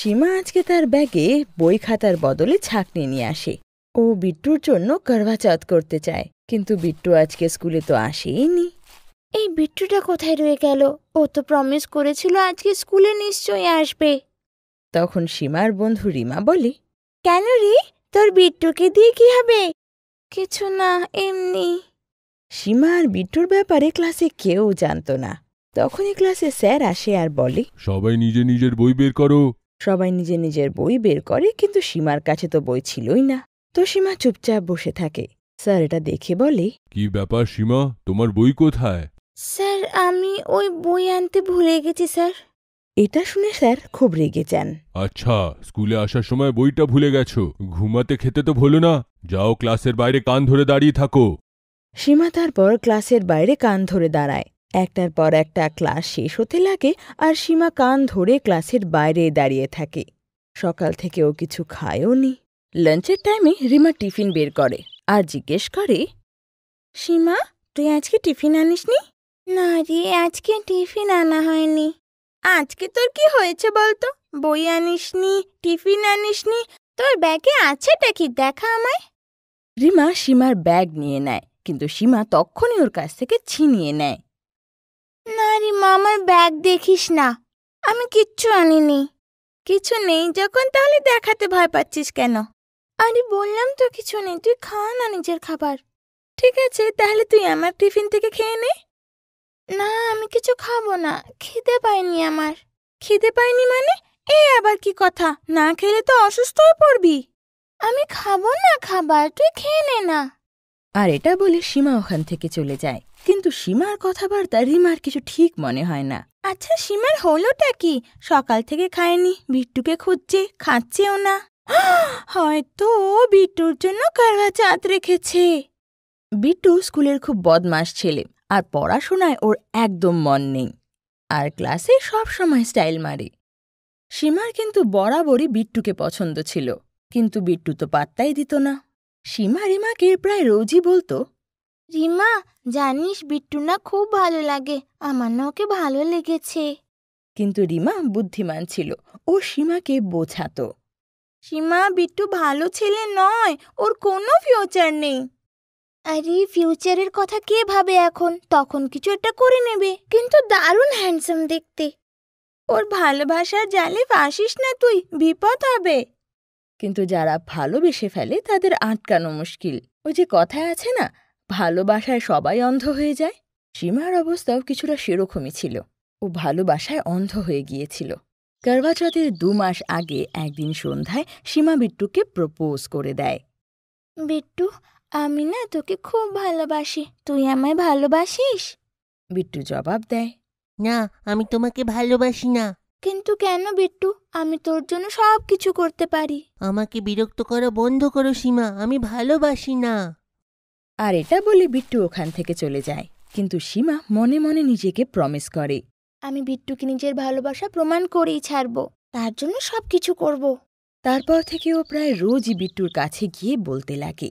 সীমা আজকে তার ব্যাগে বই খাতার বদলে ছাঁকনি নিয়ে আসে ও বিট্টুর জন্য করভাচত করতে চায় কিন্তু বিট্টু আজকে স্কুলে তো আসেইনি এই বিট্টুটা কোথায় রয়ে গেল ও তো প্রমিস করেছিল আজকে স্কুলে নিশ্চয়ই আসবে তখন সীমার বন্ধু রিমা বলে কেন রে তোর বিট্টুকে দিয়ে কি হবে কিছু না এমনি সীমা আর বিট্টুর ব্যাপারে ক্লাসে কেউ জানত না তখনই ক্লাসে স্যার আসে আর বলে সবাই নিজে নিজের বই বের করো সবাই নিজে নিজের বই বের করে কিন্তু সীমার কাছে তো বই ছিলই না তো সীমা চুপচাপ বসে থাকে স্যার এটা দেখে বলে কি ব্যাপার সীমা তোমার বই কোথায় স্যার আমি ওই বই আনতে ভুলে গেছি স্যার এটা শুনে স্যার খুব রেগে যান আচ্ছা স্কুলে আসার সময় বইটা ভুলে গেছো ঘুমাতে খেতে তো ভুলো না যাও ক্লাসের বাইরে কান ধরে দাঁড়িয়ে থাকো সীমা তারপর ক্লাসের বাইরে কান ধরে দাঁড়ায় একটার পর একটা ক্লাস শেষ হতে লাগে আর সীমা কান ধরে ক্লাসের বাইরে দাঁড়িয়ে থাকে সকাল থেকে ও কিছু খায়ও নি লাঞ্চের টাইমে রিমা টিফিন বের করে আর জিজ্ঞেস করে সীমা তুই আজকে টিফিন আনিসনি না রে আজকে টিফিন আনা হয়নি আজকে তোর কি হয়েছে বলতো বই আনিসনি টিফিন আনিসনি তোর ব্যাগে আছেটা কি দেখা আমায় রিমা সীমার ব্যাগ নিয়ে নেয় কিন্তু সীমা তখনই ওর কাছ থেকে ছিনিয়ে নেয় না রে মা আমার ব্যাগ দেখিস না আমি কিচ্ছু আনিনি কিছু নেই যখন তাহলে দেখাতে ভয় পাচ্ছিস কেন আরে বললাম তো কিছু নেই তুই খা না নিজের খাবার ঠিক আছে তাহলে তুই আমার টিফিন থেকে খেয়ে নে না আমি কিছু খাবো না খিদে পাইনি আমার খিদে পাইনি মানে এ আবার কি কথা না খেলে তো অসুস্থ হয়ে পড়বি আমি খাবো না খাবার তুই খেয়ে নে না আর এটা বলে সীমা ওখান থেকে চলে যায় কিন্তু সীমার কথাবার্তা রিমার কিছু ঠিক মনে হয় না আচ্ছা সীমার হলোটা কি সকাল থেকে খায়নি বিট্টুকে খুঁজছে খাচ্ছেও না হয়তো বিট্টুর জন্য কারা চাঁদ রেখেছে বিট্টু স্কুলের খুব বদমাস ছেলে আর পড়াশোনায় ওর একদম মন নেই আর ক্লাসে সব সময় স্টাইল মারে সীমার কিন্তু বরাবরই বিট্টুকে পছন্দ ছিল কিন্তু বিট্টু তো পাত্তাই দিত না সীমা রিমাকে প্রায় রোজই বলতো রিমা জানিস বিট্টু না খুব ভালো লাগে আমার না ওকে ভালো লেগেছে কিন্তু রিমা বুদ্ধিমান ছিল ও সীমাকে বোঝাতো সীমা বিট্টু ভালো ছেলে নয় ওর কোনো ফিউচার নেই আরে ফিউচারের কথা কে ভাবে এখন তখন কিছু একটা করে নেবে কিন্তু দারুণ হ্যান্ডসাম দেখতে ওর ভালোবাসার জালে ফাঁসিস না তুই বিপদ হবে কিন্তু যারা ভালোবেসে ফেলে তাদের আটকানো মুশকিল ওই যে কথায় আছে না ভালোবাসায় সবাই অন্ধ হয়ে যায় সীমার অবস্থাও কিছুটা সেরকমই ছিল ও ভালোবাসায় অন্ধ হয়ে গিয়েছিল কার্বাচতের দু মাস আগে একদিন সন্ধ্যায় সীমা বিট্টুকে প্রপোজ করে দেয় বিট্টু আমি না তোকে খুব ভালোবাসি তুই আমায় ভালোবাসিস বিট্টু জবাব দেয় না আমি তোমাকে ভালোবাসি না কিন্তু কেন বিট্টু আমি তোর জন্য সব কিছু করতে পারি আমাকে বিরক্ত করা বন্ধ করো সীমা আমি ভালোবাসি না আর এটা বলে বিট্টু ওখান থেকে চলে যায় কিন্তু সীমা মনে মনে নিজেকে প্রমিস করে আমি বিট্টুকে নিজের ভালোবাসা প্রমাণ করেই ছাড়বো তার জন্য সব কিছু করব তারপর থেকে ও প্রায় রোজই বিট্টুর কাছে গিয়ে বলতে লাগে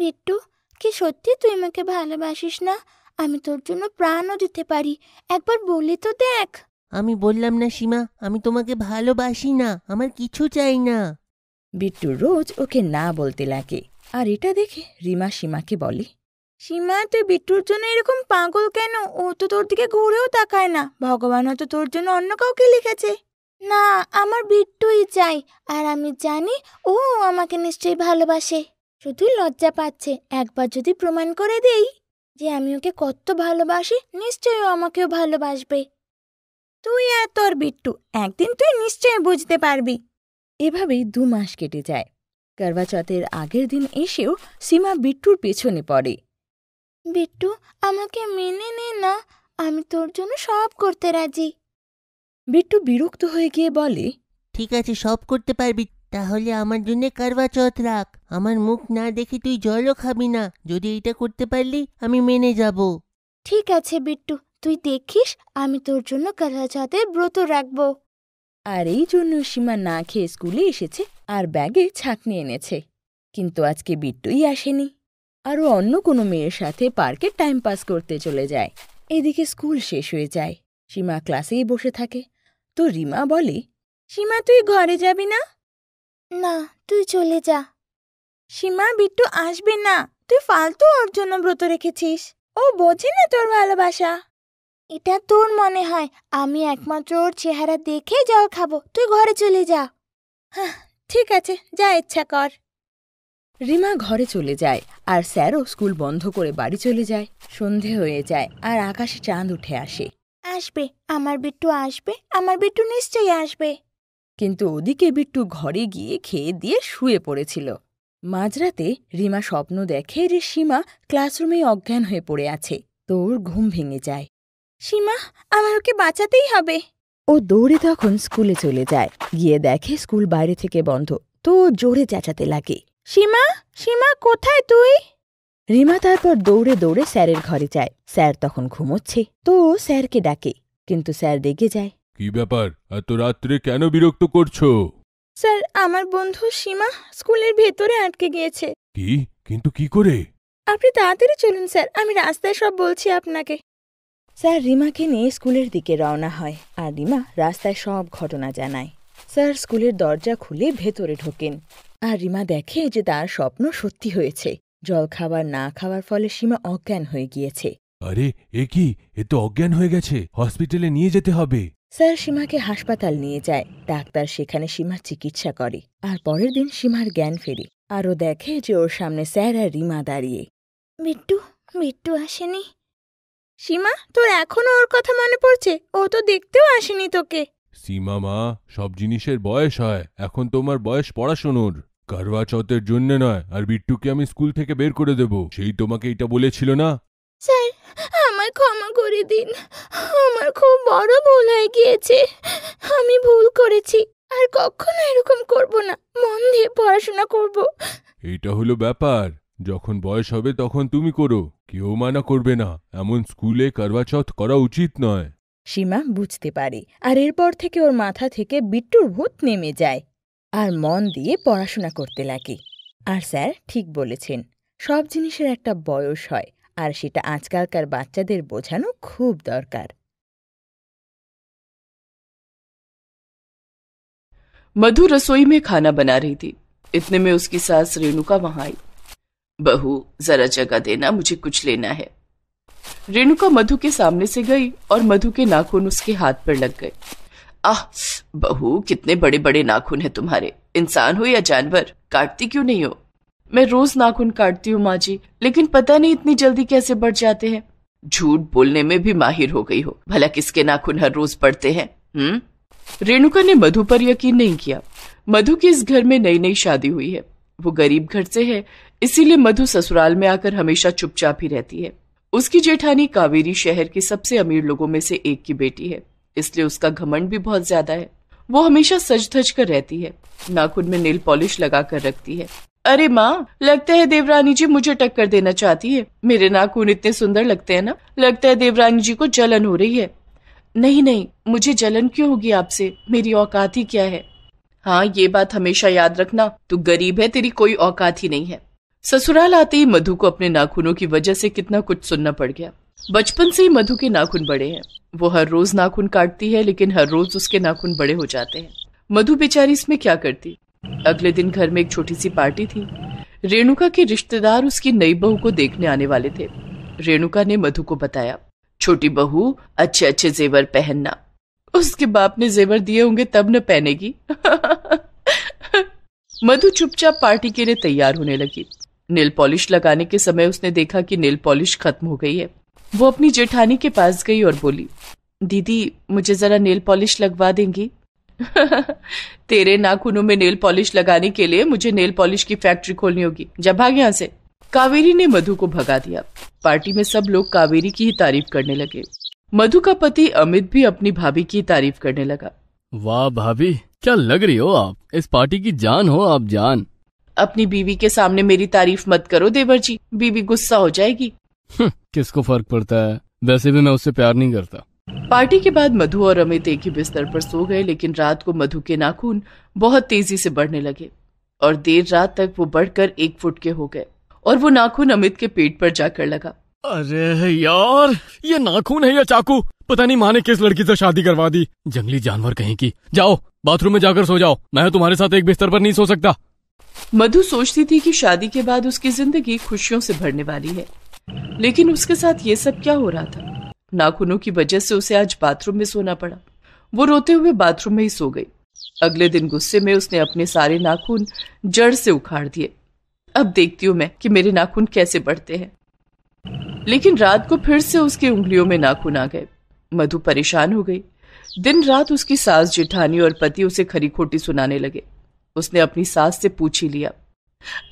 বিট্টু কি সত্যি তুই আমাকে ভালোবাসিস না আমি তোর জন্য প্রাণও দিতে পারি একবার বলি তো দেখ আমি বললাম না সীমা আমি তোমাকে ভালোবাসি না আমার কিছু চাই না বিট্টু রোজ ওকে না বলতে লাগে আর এটা দেখে রিমা সীমাকে বলে সীমা তুই বিট্টুর জন্য এরকম পাগল কেন ও তো তোর দিকে ঘুরেও তাকায় না ভগবান হয়তো তোর জন্য অন্য কাউকে লিখেছে না আমার বিট্টুই চাই আর আমি জানি ও আমাকে নিশ্চয়ই ভালোবাসে শুধু লজ্জা পাচ্ছে একবার যদি প্রমাণ করে দেই যে আমি ওকে কত ভালোবাসি নিশ্চয়ই ও আমাকেও ভালোবাসবে তুই আর তোর বিট্টু একদিন তুই নিশ্চয় বুঝতে পারবি এভাবেই দু মাস কেটে যায় কারবাচতের আগের দিন এসেও সীমা বিট্টুর পেছনে পড়ে বিট্টু আমাকে মেনে নে না আমি তোর জন্য সব করতে রাজি বিট্টু বিরক্ত হয়ে গিয়ে বলে ঠিক আছে সব করতে পারবি তাহলে আমার জন্য কারবা চত রাখ আমার মুখ না দেখে তুই জলও খাবি না যদি এটা করতে পারলি আমি মেনে যাব ঠিক আছে বিট্টু তুই দেখিস আমি তোর জন্য কালা চাঁদের ব্রত রাখবো আর এই জন্য সীমা না খেয়ে স্কুলে এসেছে আর ব্যাগে নিয়ে এনেছে কিন্তু আজকে বিট্টুই আসেনি আরও অন্য কোনো মেয়ের সাথে পার্কে টাইম পাস করতে চলে যায় এদিকে স্কুল শেষ হয়ে যায় সীমা ক্লাসেই বসে থাকে তো রিমা বলে সীমা তুই ঘরে যাবি না না তুই চলে যা সীমা বিট্টু আসবে না তুই ফালতু ওর জন্য ব্রত রেখেছিস ও বোঝে না তোর ভালোবাসা এটা তোর মনে হয় আমি একমাত্র ওর চেহারা দেখেই জল খাবো তুই ঘরে চলে যা হ্যাঁ ঠিক আছে যা ইচ্ছা কর রিমা ঘরে চলে যায় আর স্যারও স্কুল বন্ধ করে বাড়ি চলে যায় সন্ধে হয়ে যায় আর আকাশে চাঁদ উঠে আসে আসবে আমার বিট্টু আসবে আমার বিট্টু নিশ্চয়ই আসবে কিন্তু ওদিকে বিট্টু ঘরে গিয়ে খেয়ে দিয়ে শুয়ে পড়েছিল মাঝরাতে রিমা স্বপ্ন দেখে রে সীমা ক্লাসরুমে অজ্ঞান হয়ে পড়ে আছে তোর ঘুম ভেঙে যায় সীমা আমার ওকে বাঁচাতেই হবে ও দৌড়ে তখন স্কুলে চলে যায় গিয়ে দেখে স্কুল বাইরে থেকে বন্ধ তো জোরে চেঁচাতে লাগে সীমা সীমা কোথায় তুই রিমা তারপর দৌড়ে দৌড়ে স্যারের ঘরে যায় স্যার তখন ঘুমোচ্ছে তো ও স্যারকে ডাকে কিন্তু স্যার রেগে যায় কি ব্যাপার এত রাত্রে কেন বিরক্ত করছো স্যার আমার বন্ধু সীমা স্কুলের ভেতরে আটকে গিয়েছে কি কিন্তু কি করে আপনি তাড়াতাড়ি চলুন স্যার আমি রাস্তায় সব বলছি আপনাকে স্যার রিমাকে নিয়ে স্কুলের দিকে রওনা হয় আর রিমা রাস্তায় সব ঘটনা জানায় স্যার স্কুলের দরজা খুলে ভেতরে ঢোকেন আর রিমা দেখে যে তার স্বপ্ন সত্যি হয়েছে জল খাবার না খাওয়ার ফলে সীমা অজ্ঞান হয়ে গিয়েছে আরে এ কি এ তো অজ্ঞান হয়ে গেছে হসপিটালে নিয়ে যেতে হবে স্যার সীমাকে হাসপাতাল নিয়ে যায় ডাক্তার সেখানে সীমার চিকিৎসা করে আর পরের দিন সীমার জ্ঞান ফেরে আরও দেখে যে ওর সামনে স্যার আর রিমা দাঁড়িয়ে মিট্টু মিট্টু আসেনি সীমা তোর এখনো ওর কথা মনে পড়ছে ও তো দেখতেও আসেনি তোকে সীমা মা সব জিনিসের বয়স হয় এখন তোমার বয়স পড়াশুনোর কারওয়া চতের জন্য নয় আর বিট্টুকে আমি স্কুল থেকে বের করে দেব সেই তোমাকে এটা বলেছিল না স্যার আমায় ক্ষমা করে দিন আমার খুব বড় ভুল হয়ে গিয়েছে আমি ভুল করেছি আর কখনো এরকম করব না মন দিয়ে পড়াশোনা করব এটা হলো ব্যাপার যখন বয়স হবে তখন তুমি করো কেউ মানা করবে না এমন স্কুলে কারবাচত করা উচিত নয় সীমা বুঝতে পারে আর এরপর থেকে ওর মাথা থেকে বিট্টুর ভূত নেমে যায় আর মন দিয়ে পড়াশোনা করতে লাগে আর স্যার ঠিক বলেছেন সব জিনিসের একটা বয়স হয় আর সেটা আজকালকার বাচ্চাদের বোঝানো খুব দরকার মধু রসোই মে খানা बना रही थी इतने में उसकी सास रेणुका बहू जरा जगह देना मुझे कुछ लेना है रेणुका मधु के सामने से गई और मधु के नाखून उसके हाथ पर लग गए आह बहु कितने बड़े बड़े नाखून है तुम्हारे इंसान हो या जानवर काटती क्यों नहीं हो मैं रोज नाखून काटती हूँ माँ जी लेकिन पता नहीं इतनी जल्दी कैसे बढ़ जाते हैं झूठ बोलने में भी माहिर हो गई हो भला किसके नाखून हर रोज पड़ते हैं हम्म रेणुका ने मधु पर यकीन नहीं किया मधु के इस घर में नई नई शादी हुई है वो गरीब घर से है इसीलिए मधु ससुराल में आकर हमेशा चुपचाप ही रहती है उसकी जेठानी कावेरी शहर के सबसे अमीर लोगों में से एक की बेटी है इसलिए उसका घमंड भी बहुत ज्यादा है वो हमेशा सज धज कर रहती है नाखून में नेल पॉलिश लगा कर रखती है अरे माँ लगता है देवरानी जी मुझे टक्कर देना चाहती है मेरे नाखून इतने सुंदर लगते हैं ना लगता है देवरानी जी को जलन हो रही है नहीं नहीं मुझे जलन क्यों होगी आपसे मेरी औकात ही क्या है हाँ ये बात हमेशा याद रखना तू गरीब है तेरी कोई औकात ही नहीं है ससुराल आते ही मधु को अपने नाखूनों की वजह से कितना कुछ सुनना पड़ गया बचपन से ही मधु के नाखून बड़े हैं वो हर रोज नाखून काटती है लेकिन हर रोज उसके नाखून बड़े हो जाते हैं मधु बेचारी इसमें क्या करती अगले दिन घर में एक छोटी सी पार्टी थी रेणुका के रिश्तेदार उसकी नई बहू को देखने आने वाले थे रेणुका ने मधु को बताया छोटी बहू अच्छे अच्छे जेवर पहनना उसके बाप ने जेवर दिए होंगे तब न पहनेगी मधु चुपचाप पार्टी के लिए तैयार होने लगी नेल पॉलिश लगाने के समय उसने देखा कि नेल पॉलिश खत्म हो गई है वो अपनी जेठानी के पास गई और बोली दीदी मुझे जरा नेल पॉलिश लगवा देंगी तेरे नाखूनों में नेल पॉलिश लगाने के लिए मुझे नेल पॉलिश की फैक्ट्री खोलनी होगी जब भाग यहाँ से कावेरी ने मधु को भगा दिया पार्टी में सब लोग कावेरी की ही तारीफ करने लगे मधु का पति अमित भी अपनी भाभी की तारीफ करने लगा वाह भाभी क्या लग रही हो आप इस पार्टी की जान हो आप जान अपनी बीवी के सामने मेरी तारीफ मत करो देवर जी बीवी गुस्सा हो जाएगी हम्म, किसको फर्क पड़ता है वैसे भी मैं उससे प्यार नहीं करता पार्टी के बाद मधु और अमित एक ही बिस्तर पर सो गए लेकिन रात को मधु के नाखून बहुत तेजी से बढ़ने लगे और देर रात तक वो बढ़कर एक फुट के हो गए और वो नाखून अमित के पेट पर जाकर लगा अरे यार ये नाखून है या चाकू पता नहीं माँ ने किस लड़की से शादी करवा दी जंगली जानवर कहीं की जाओ बाथरूम में जाकर सो जाओ मैं तुम्हारे साथ एक बिस्तर पर नहीं सो सकता मधु सोचती थी कि शादी के बाद उसकी जिंदगी खुशियों से भरने वाली है लेकिन उसके साथ ये सब क्या हो रहा था नाखूनों की वजह से उसे आज बाथरूम में सोना पड़ा वो रोते हुए बाथरूम में ही सो गई अगले दिन गुस्से में उसने अपने सारे नाखून जड़ से उखाड़ दिए अब देखती हूँ मैं कि मेरे नाखून कैसे बढ़ते हैं लेकिन रात को फिर से उसकी उंगलियों में नाखून आ गए मधु परेशान हो गई दिन रात उसकी सास जेठानी और पति उसे खरी खोटी सुनाने लगे उसने अपनी सास से पूछ ही लिया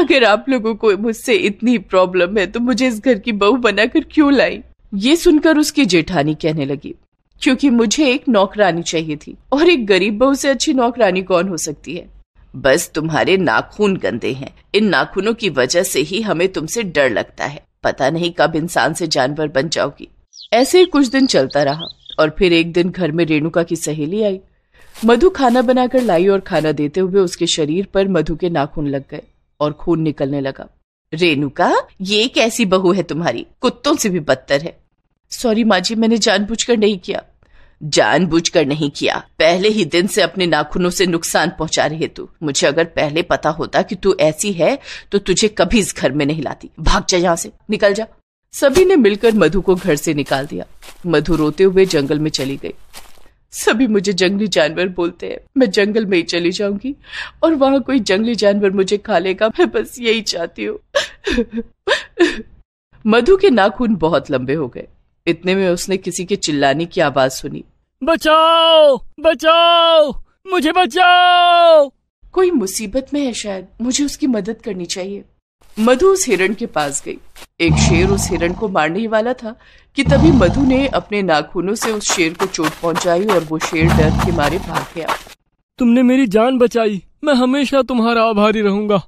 अगर आप लोगों को मुझसे इतनी प्रॉब्लम है तो मुझे इस घर की बहू बनाकर क्यों लाई ये सुनकर उसकी जेठानी कहने लगी क्योंकि मुझे एक नौकरानी चाहिए थी और एक गरीब बहू से अच्छी नौकरानी कौन हो सकती है बस तुम्हारे नाखून गंदे हैं इन नाखूनों की वजह से ही हमें तुमसे डर लगता है पता नहीं कब इंसान से जानवर बन जाओगी ऐसे ही कुछ दिन चलता रहा और फिर एक दिन घर में रेणुका की सहेली आई मधु खाना बनाकर लाई और खाना देते हुए उसके शरीर पर मधु के नाखून लग गए और खून निकलने लगा रेणुका ये कैसी बहू है तुम्हारी कुत्तों से भी बदतर है सॉरी माँ जी मैंने जानबूझकर नहीं किया जानबूझकर नहीं किया पहले ही दिन से अपने नाखूनों से नुकसान पहुंचा रहे तू मुझे अगर पहले पता होता कि तू ऐसी है तो तुझे कभी इस घर में नहीं लाती भाग जा यहाँ से निकल जा सभी ने मिलकर मधु को घर से निकाल दिया मधु रोते हुए जंगल में चली गई सभी मुझे जंगली जानवर बोलते हैं मैं जंगल में ही चली जाऊंगी और वहां कोई जंगली जानवर मुझे खा लेगा मैं बस यही चाहती हूँ मधु के नाखून बहुत लंबे हो गए इतने में उसने किसी के चिल्लाने की आवाज सुनी बचाओ बचाओ मुझे बचाओ कोई मुसीबत में है शायद मुझे उसकी मदद करनी चाहिए मधु उस हिरण के पास गई एक शेर उस हिरण को मारने ही वाला था कि तभी मधु ने अपने नाखूनों से उस शेर को चोट पहुंचाई और वो शेर डर के मारे भाग गया तुमने मेरी जान बचाई मैं हमेशा तुम्हारा आभारी रहूंगा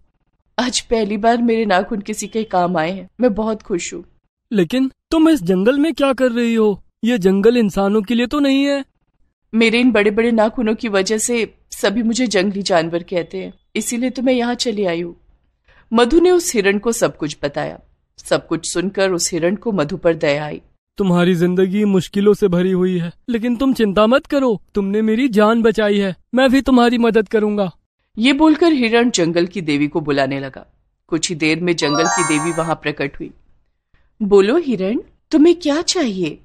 आज पहली बार मेरे नाखून किसी के काम आए हैं मैं बहुत खुश हूँ लेकिन तुम इस जंगल में क्या कर रही हो ये जंगल इंसानों के लिए तो नहीं है मेरे इन बड़े बड़े नाखूनों की वजह से सभी मुझे जंगली जानवर कहते हैं इसीलिए तो मैं यहाँ चली आई हूँ मधु ने उस हिरण को सब कुछ बताया सब कुछ सुनकर उस हिरण को मधु पर दया आई तुम्हारी जिंदगी मुश्किलों से भरी हुई है लेकिन तुम चिंता मत करो तुमने मेरी जान बचाई है मैं भी तुम्हारी मदद करूंगा ये बोलकर हिरण जंगल की देवी को बुलाने लगा कुछ ही देर में जंगल की देवी वहां प्रकट हुई बोलो हिरण तुम्हें क्या चाहिए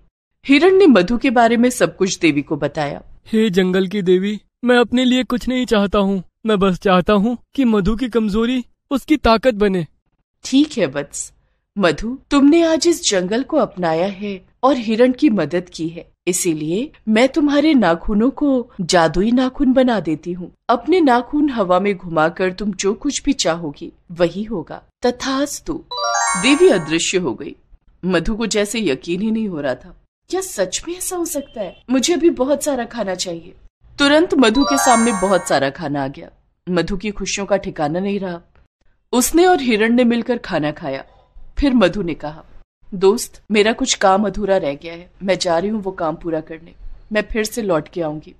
हिरण ने मधु के बारे में सब कुछ देवी को बताया हे जंगल की देवी मैं अपने लिए कुछ नहीं चाहता हूँ मैं बस चाहता हूँ कि मधु की कमजोरी उसकी ताकत बने ठीक है बत्स मधु तुमने आज इस जंगल को अपनाया है और हिरण की मदद की है इसीलिए मैं तुम्हारे नाखूनों को जादुई नाखून बना देती हूँ अपने नाखून हवा में घुमाकर तुम जो कुछ भी चाहोगी वही होगा तथास्तु देवी अदृश्य हो गई मधु को जैसे यकीन ही नहीं हो रहा था क्या सच में ऐसा हो सकता है मुझे अभी बहुत सारा खाना चाहिए तुरंत मधु के सामने बहुत सारा खाना आ गया मधु की खुशियों का ठिकाना नहीं रहा उसने और हिरण ने मिलकर खाना खाया फिर मधु ने कहा दोस्त मेरा कुछ काम अधूरा रह गया है मैं जा रही हूँ वो काम पूरा करने मैं फिर से लौट के आऊंगी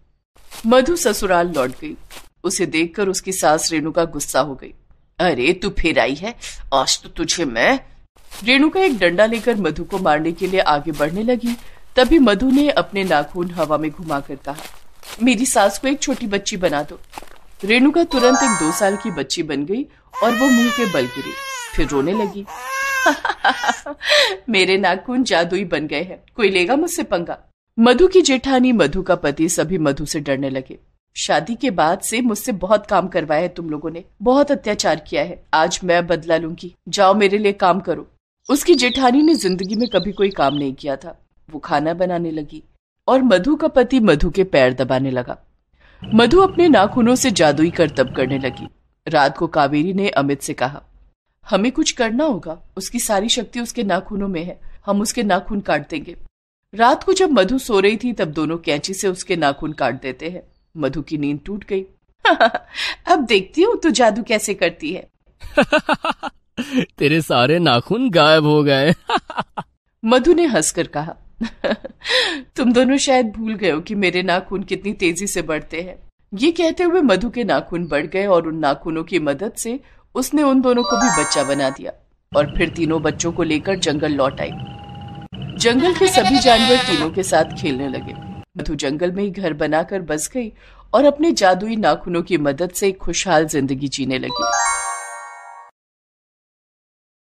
मधु ससुराल लौट गई उसे देखकर उसकी सास रेणुका गुस्सा हो गई अरे तू फिर आई है आज तो तुझे मैं रेणुका एक डंडा लेकर मधु को मारने के लिए आगे बढ़ने लगी तभी मधु ने अपने नाखून हवा में घुमाकर कहा मेरी सास को एक छोटी बच्ची बना दो रेणुका तुरंत एक दो साल की बच्ची बन गई और वो मुंह के बल गिरी फिर रोने लगी मेरे नाखून जादुई बन गए हैं कोई लेगा मुझसे पंगा मधु की जेठानी मधु का पति सभी मधु से डरने लगे शादी के बाद से मुझसे बहुत काम करवाया है तुम लोगों ने बहुत अत्याचार किया है आज मैं बदला लूंगी जाओ मेरे लिए काम करो उसकी जेठानी ने जिंदगी में कभी कोई काम नहीं किया था वो खाना बनाने लगी और मधु का पति मधु के पैर दबाने लगा मधु अपने नाखूनों से जादुई करतब करने लगी रात को कावेरी ने अमित से कहा हमें कुछ करना होगा उसकी सारी शक्ति उसके नाखूनों में है हम उसके नाखून काट देंगे रात को जब मधु सो रही थी तब दोनों कैंची से उसके नाखून काट देते हैं मधु की नींद टूट गई अब देखती हूँ तू जादू कैसे करती है तेरे सारे नाखून गायब हो गए मधु ने हंसकर कहा तुम दोनों शायद भूल गए हो कि मेरे नाखून कितनी तेजी से बढ़ते हैं ये कहते हुए मधु के नाखून बढ़ गए और उन नाखूनों की मदद से उसने उन दोनों को भी बच्चा बना दिया और फिर तीनों बच्चों को लेकर जंगल लौट आई जंगल के सभी जानवर तीनों के साथ खेलने लगे मधु जंगल में ही घर बनाकर बस गई और अपने जादुई नाखूनों की मदद से खुशहाल जिंदगी जीने लगी